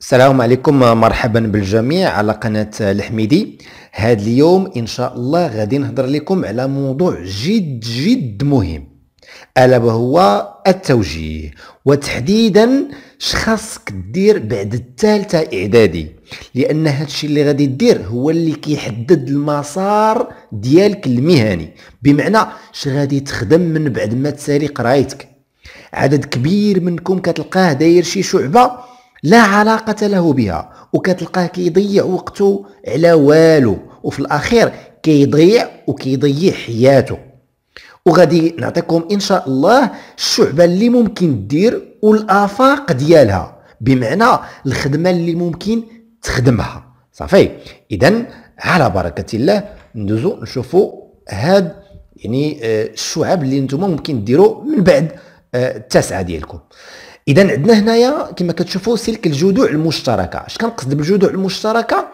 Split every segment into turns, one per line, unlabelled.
السلام عليكم مرحبا بالجميع على قناة الحميدي هذا اليوم إن شاء الله غادي نهضر لكم على موضوع جد جد مهم ألا وهو التوجيه وتحديدا شخصك دير بعد الثالثة إعدادي لأن هذا الشيء اللي غادي دير هو اللي كيحدد المسار ديالك المهني بمعنى ش غادي تخدم من بعد ما تسالي قرايتك عدد كبير منكم كتلقاه داير شي شعبة لا علاقة له بها وكتلقاه كيضيع وقته على والو وفي الأخير كيضيع وكيضيع حياته وغادي نعطيكم ان شاء الله الشعبه اللي ممكن تدير والافاق ديالها بمعنى الخدمه اللي ممكن تخدمها صافي اذا على بركه الله ندوزو نشوفو هاد يعني آه، الشعب اللي نتوما ممكن تديرو من بعد آه، التاسعه ديالكم اذا عندنا هنايا كما كتشوفوا سلك الجذوع المشتركه اش كنقصد بالجذوع المشتركه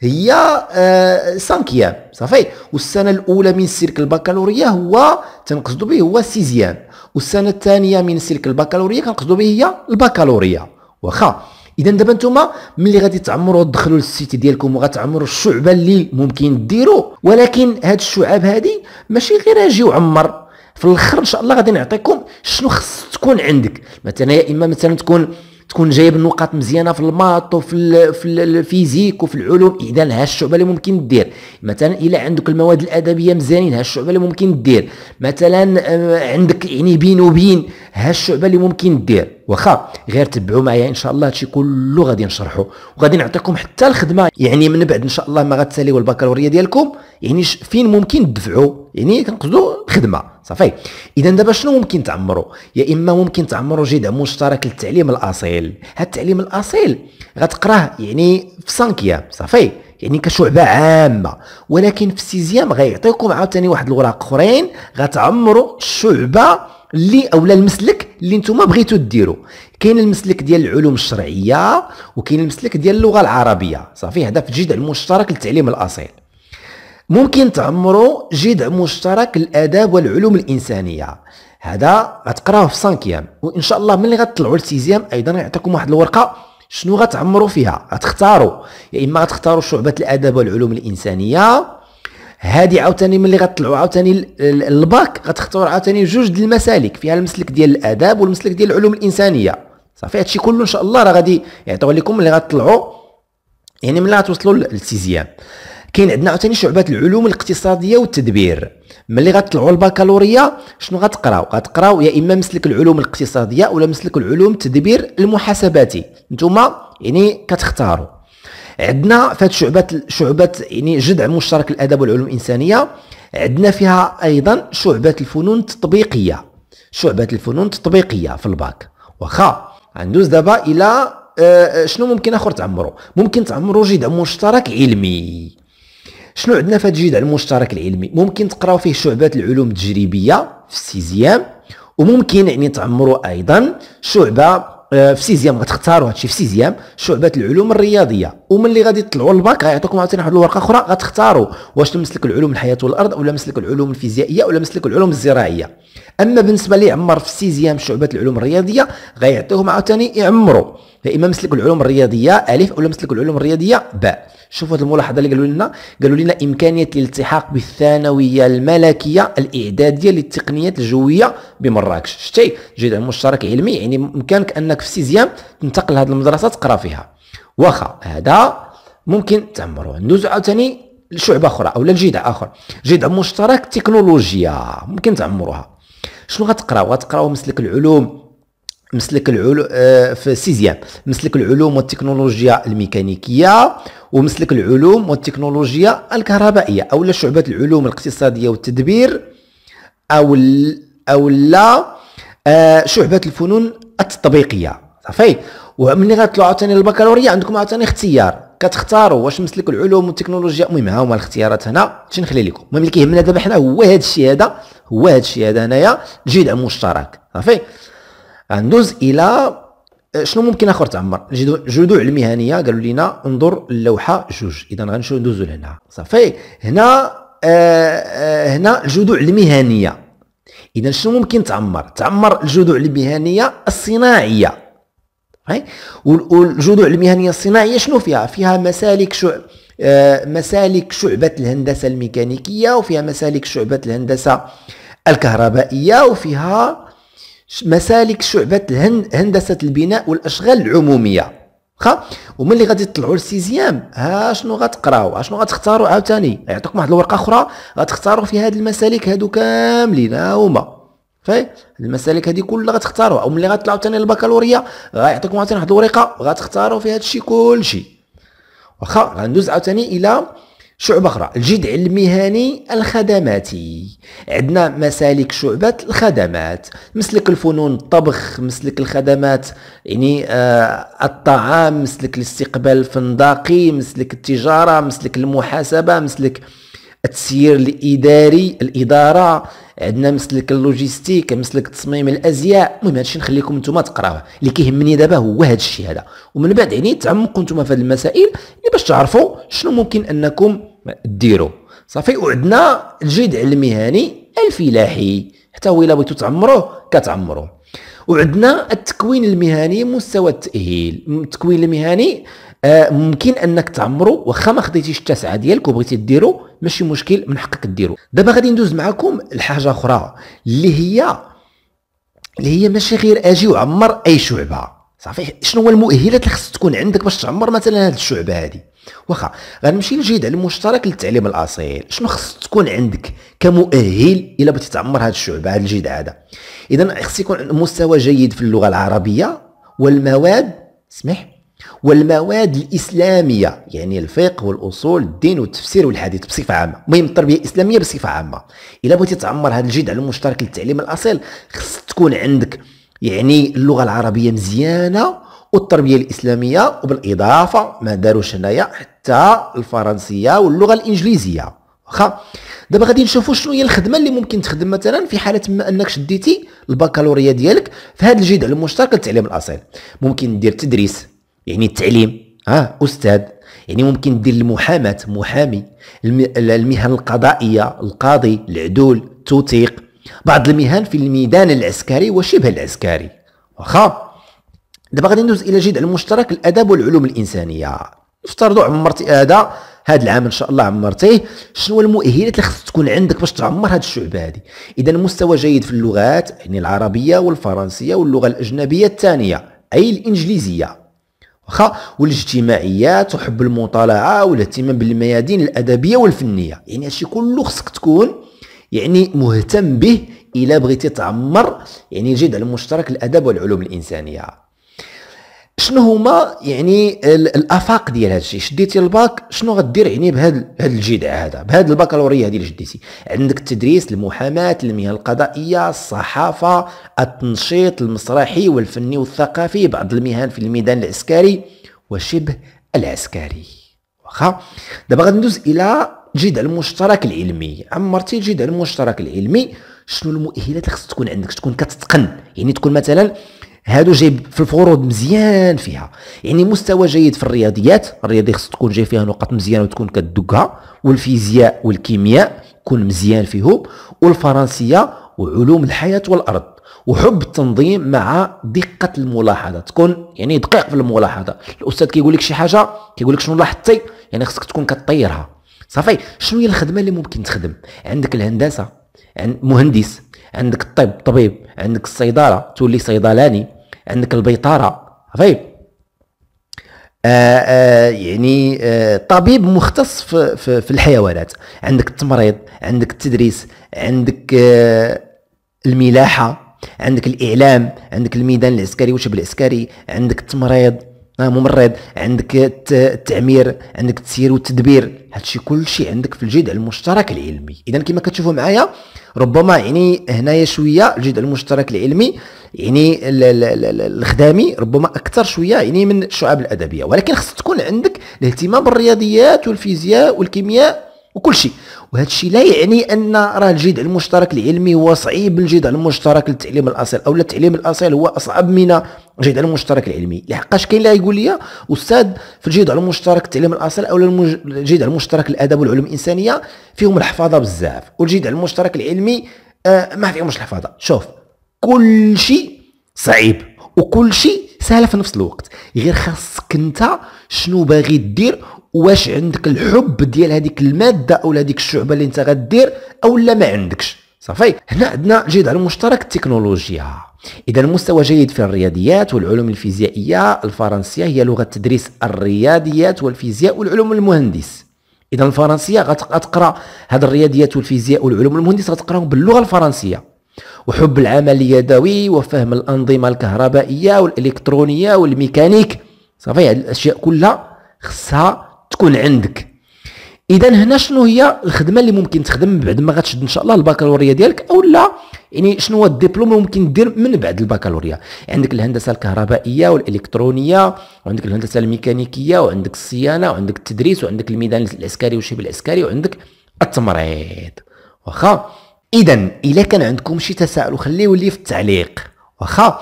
هي آه، سانكيام صافي والسنه الاولى من سلك البكالوريا هو تنقصدوا به هو سيزيام والسنه الثانيه من سلك البكالوريا كنقصدوا به هي البكالوريا واخا اذا دابا نتوما ملي غادي تعمروا تدخلوا للسيت ديالكم وغتعمروا الشعبه اللي ممكن ديروا ولكن هاد الشعاب هادي ماشي غير اجي وعمر في الاخر ان شاء الله غادي نعطيكم شنو خص تكون عندك مثلا يا اما مثلا تكون تكون جايب النقاط مزيانه في الماط وفي في الفيزيك وفي العلوم اذا ها الشعبه اللي ممكن دير مثلا الا عندك المواد الادبيه مزيانين ها الشعبه اللي ممكن دير مثلا آه، عندك يعني بين وبين ها الشعبه اللي ممكن دير واخا غير تبعوا معايا ان شاء الله هادشي كله غادي نشرحه وغادي نعطيكم حتى الخدمه يعني من بعد ان شاء الله ما غتساليوا البكالوريا ديالكم يعني فين ممكن تدفعوا يعني كنقصدوا الخدمه صافي اذا دابا شنو ممكن تعمروا يا اما ممكن تعمروا جدع مشترك للتعليم الاصيل هذا التعليم الاصيل غتقراه يعني في سانكيام صافي يعني كشعبه عامه ولكن في السيزيام غيعطيكم عاوتاني واحد الوراق اخرين غتعمروا الشعبه اللي اولا المسلك اللي نتوما بغيتو ديروا كاين المسلك ديال العلوم الشرعيه وكاين المسلك ديال اللغه العربيه صافي هذا في جدع المشترك للتعليم الاصيل ممكن تعمروا جذع مشترك الاداب والعلوم الانسانيه هذا غتقراوه في سانكيام وان شاء الله ملي غتطلعوا لسيزيام ايضا يعطيكم واحد الورقه شنو غتعمروا فيها غتختاروا يا يعني اما غتختاروا شعبه الاداب والعلوم الانسانيه هادي عاوتاني ملي غتطلعوا عاوتاني الباك غتختار عاوتاني جوج ديال المسالك فيها المسلك ديال الاداب والمسلك ديال العلوم الانسانيه صافي هادشي كله ان شاء الله راه غادي يعطيو لكم ملي غتطلعوا يعني ملي غتوصلوا للسيزيام كاين عندنا عاوتاني شعبات العلوم الاقتصاديه والتدبير ملي غتطلعوا البكالوريا شنو غتقراو غتقراو يا اما مسلك العلوم الاقتصاديه ولا مسلك العلوم التدبير المحاسباتي نتوما يعني كتختاروا عندنا فهاد شعبات شعبات يعني جذع مشترك الادب والعلوم الانسانيه عندنا فيها ايضا شعبات الفنون التطبيقيه شعبات الفنون التطبيقيه في الباك واخا غندوز دابا الى آه، آه، شنو ممكن اخر تعمرو ممكن تعمرو جذع مشترك علمي شنو عندنا في هذا الجدع المشترك العلمي ممكن تقراو فيه شعبات العلوم التجريبيه في السيزيام وممكن يعني تعمروا ايضا شعبه آه، في سيزيام غتختاروا هادشي في سيزيام شعبه العلوم الرياضيه وملي غادي تطلعوا للباك غيعطيكم عاوتاني واحد الورقه اخرى غتختاروا واش مسلك العلوم الحياه والارض ولا مسلك العلوم الفيزيائيه ولا مسلك العلوم الزراعيه اما بالنسبه لي عمر في سيزيام شعبات العلوم الرياضيه غيعطيهم عاوتاني يعمروا يا اما مسلك العلوم الرياضيه الف ولا مسلك العلوم الرياضيه باء شوفوا هذه الملاحظه اللي قالوا لنا قالوا لنا امكانيه الالتحاق بالثانويه الملكيه الاعداديه للتقنيات الجويه بمراكش شتي جدع مشترك علمي يعني بامكانك انك في السيزيام تنتقل لهذه المدرسه تقرا فيها واخا هذا ممكن تعمروه ندوزو عاوتاني لشعبه اخرى او لجذع اخر جذع مشترك تكنولوجيا ممكن تعمروها شنو غتقراو غتقراو مسلك العلوم مسلك العلوم آه، في سيزيام مسلك العلوم والتكنولوجيا الميكانيكيه ومسلك العلوم والتكنولوجيا الكهربائيه او شعبه العلوم الاقتصاديه والتدبير او او لا آه، شعبه الفنون التطبيقيه صافي وملي غتطلعوا عاوتاني للبكالوريا عندكم عاوتاني اختيار كتختاروا واش مسلك العلوم والتكنولوجيا المهم ها هما الاختيارات هنا شنخلي لكم المهم اللي كيهمنا دابا حنا هو هذا الشيء هذا هو هذا الشيء هذا هنايا جدع مشترك صافي غندوز الى آه، شنو ممكن اخر تعمر الجذوع المهنيه قالوا لنا انظر اللوحه جوج اذا غنمشيو ندوزو لهنا صافي هنا آه, آه، هنا الجذوع المهنيه اذا شنو ممكن تعمر تعمر الجذوع المهنيه الصناعيه والجذوع المهنيه الصناعيه شنو فيها فيها مسالك شو آه، مسالك شعبة الهندسة الميكانيكية وفيها مسالك شعبة الهندسة الكهربائية وفيها مسالك شعبة الهند هندسة البناء والأشغال العمومية خا وملي غادي تطلعوا للسيزيام ها شنو غتقراو شنو غتختاروا عاوتاني يعطيكم واحد الورقه اخرى غتختاروا فيها هذه المسالك هادو كاملين ها هما فاي المسالك هادي كلها غتختاروها وملي ملي غتطلعوا ثاني للبكالوريا غيعطيكم عاوتاني واحد الورقه غتختاروا فيها هادشي كلشي واخا غندوز عاوتاني الى شعبه اخرى الجدع المهني الخدماتي عندنا مسالك شعبة الخدمات مسلك الفنون الطبخ مسلك الخدمات يعني آه الطعام مسلك الاستقبال الفندقي مسلك التجارة مسلك المحاسبة مسلك التسيير الاداري الاداره عندنا مسلك اللوجيستيك مسلك تصميم الازياء المهم هادشي نخليكم نتوما تقراوه اللي كيهمني دابا هو هادشي هذا ومن بعد يعني تعمقوا نتوما في هاد المسائل يعني باش تعرفوا شنو ممكن انكم ديروا صافي وعندنا الجدع المهني الفلاحي حتى هو الا بغيتو تعمروه كتعمروه وعندنا التكوين المهني مستوى التاهيل التكوين المهني آه، ممكن انك تعمرو واخا ما خديتيش التسعه ديالك وبغيتي ديرو ماشي مشكل من حقك ديرو دابا غادي ندوز معكم لحاجه اخرى اللي هي اللي هي ماشي غير اجي وعمر اي شعبه صافي شنو هو المؤهلات اللي خص تكون عندك باش تعمر مثلا هذه الشعبه هذه واخا غنمشي للجدال المشترك للتعليم الاصيل شنو خص تكون عندك كمؤهل الا بغيتي تعمر هذه الشعبه هذا الجيل هذا اذا خص يكون مستوى جيد في اللغه العربيه والمواد اسمح والمواد الاسلاميه يعني الفقه والاصول الدين والتفسير والحديث بصفه عامه المهم التربيه الاسلاميه بصفه عامه الا بغيتي تعمر هذا الجدال المشترك للتعليم الاصيل خص تكون عندك يعني اللغه العربيه مزيانه والتربيه الاسلاميه وبالاضافه ما داروش هنايا حتى الفرنسيه واللغه الانجليزيه واخا دابا غادي نشوفوا شنو هي الخدمه اللي ممكن تخدم مثلا في حاله ما انك شديتي البكالوريا ديالك في هذا الجذع المشترك للتعليم الاصيل ممكن دير تدريس يعني التعليم اه استاذ يعني ممكن دير المحاماه محامي المهن القضائيه القاضي العدول توثيق بعض المهن في الميدان العسكري وشبه العسكري واخا دابا غادي ندوز الى جدع المشترك الاداب والعلوم الانسانيه نفترضوا عمرتي هذا هاد العام ان شاء الله عمرتيه شنو المؤهلات اللي خص تكون عندك باش تعمر هاد الشعبه هادي اذا مستوى جيد في اللغات يعني العربيه والفرنسيه واللغه الاجنبيه الثانيه اي الانجليزيه واخا والاجتماعيات وحب المطالعه والاهتمام بالميادين الادبيه والفنيه يعني هادشي كله خصك تكون يعني مهتم به الا بغيتي تعمر يعني الجدع المشترك الادب والعلوم الانسانيه شنو هما يعني الافاق ديال هذا الشيء شديتي الباك شنو غدير يعني بهذا الجدع هذا بهذا البكالوريا هذه اللي شديتي عندك التدريس المحاماه المهنه القضائيه الصحافه التنشيط المسرحي والفني والثقافي بعض المهن في الميدان العسكري وشبه العسكري واخا دابا غندوز الى جدع المشترك العلمي عمرتي الجدع المشترك العلمي شنو المؤهلات اللي خص تكون عندك تكون كتتقن يعني تكون مثلا هادو جايب في الفروض مزيان فيها يعني مستوى جيد في الرياضيات الرياضيات خص تكون جاي فيها نقط مزيان وتكون كدقها والفيزياء والكيمياء يكون مزيان فيهم والفرنسيه وعلوم الحياه والارض وحب التنظيم مع دقه الملاحظه تكون يعني دقيق في الملاحظه الاستاذ كيقول لك شي حاجه كيقول لك شنو لاحظتي يعني خصك تكون كطيرها صافي شنو هي الخدمه اللي ممكن تخدم عندك الهندسه عند مهندس عندك الطب طبيب عندك الصيدله تولي صيدلاني عندك البيطاره فاهم طيب. آه يعني آآ آه، طبيب مختص في, في, في الحيوانات عندك التمريض عندك التدريس عندك آه، الملاحه عندك الاعلام عندك الميدان العسكري وشبه العسكري عندك التمريض ممرض عندك التعمير عندك التسيير والتدبير هادشي كلشي عندك في الجدع المشترك العلمي اذا كما كتشوفوا معايا ربما يعني هنايا شويه الجدع المشترك العلمي يعني الخدامي ربما اكثر شويه يعني من الشعب الادبيه ولكن خص تكون عندك الاهتمام بالرياضيات والفيزياء والكيمياء وكل شيء وهذا الشيء لا يعني ان راه الجذع المشترك العلمي هو صعيب الجذع المشترك للتعليم الاصيل او التعليم الاصيل هو اصعب من الجذع المشترك العلمي لحقاش كاين اللي يقول لي استاذ في الجذع المشترك التعليم الاصيل او الجذع المشترك الادب والعلوم الانسانيه فيهم الحفاظه بزاف والجذع المشترك العلمي آه، ما فيهمش الحفاظه شوف كل شيء صعيب وكل شيء سهله في نفس الوقت غير خاصك انت شنو باغي دير واش عندك الحب ديال هذيك الماده او هذيك الشعبه اللي انت غدير او لا ما عندكش صافي هنا عندنا جدار مشترك التكنولوجيا اذا مستوى جيد في الرياضيات والعلوم الفيزيائيه الفرنسيه هي لغه تدريس الرياضيات والفيزياء والعلوم المهندس اذا الفرنسيه غتقرا هاد الرياضيات والفيزياء والعلوم المهندس غتقراهم باللغه الفرنسيه وحب العمل اليدوي وفهم الانظمه الكهربائيه والالكترونيه والميكانيك صافي هاد الاشياء كلها خصها تكون عندك اذا هنا شنو هي الخدمه اللي ممكن تخدم بعد ما غتشد ان شاء الله البكالوريا ديالك او لا يعني شنو هو الدبلوم اللي ممكن دير من بعد البكالوريا عندك الهندسه الكهربائيه والالكترونيه وعندك الهندسه الميكانيكيه وعندك الصيانه وعندك التدريس وعندك الميدان العسكري وشبه العسكري وعندك التمريض واخا اذا الا كان عندكم شي تساؤل خليه لي في التعليق واخا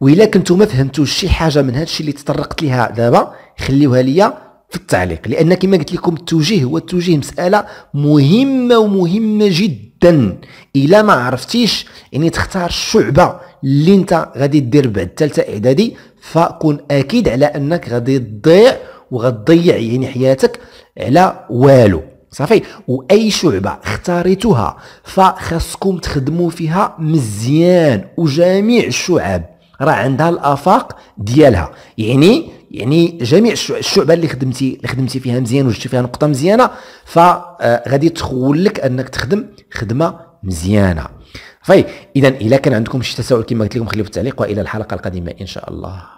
والا كنتو ما فهمتوش شي حاجه من هادشي اللي تطرقت ليها دابا خليوها ليا في التعليق لان كما قلت لكم التوجيه هو التوجيه مساله مهمه ومهمه جدا الا ما عرفتيش يعني تختار الشعبه اللي انت غادي دير بعد ثالثه اعدادي فكون اكيد على انك غادي تضيع وغتضيع يعني حياتك على والو صافي واي شعبه اختاريتوها فخاصكم تخدموا فيها مزيان وجميع الشعب راه عندها الافاق ديالها يعني يعني جميع الشعبه اللي خدمتي اللي خدمتي فيها مزيان وجدتي فيها نقطه مزيانه فغادي آه، تخول لك انك تخدم خدمه مزيانه فاي طيب، اذا الا كان عندكم شي تساؤل كما قلت لكم خليوه في التعليق والى الحلقه القادمه ان شاء الله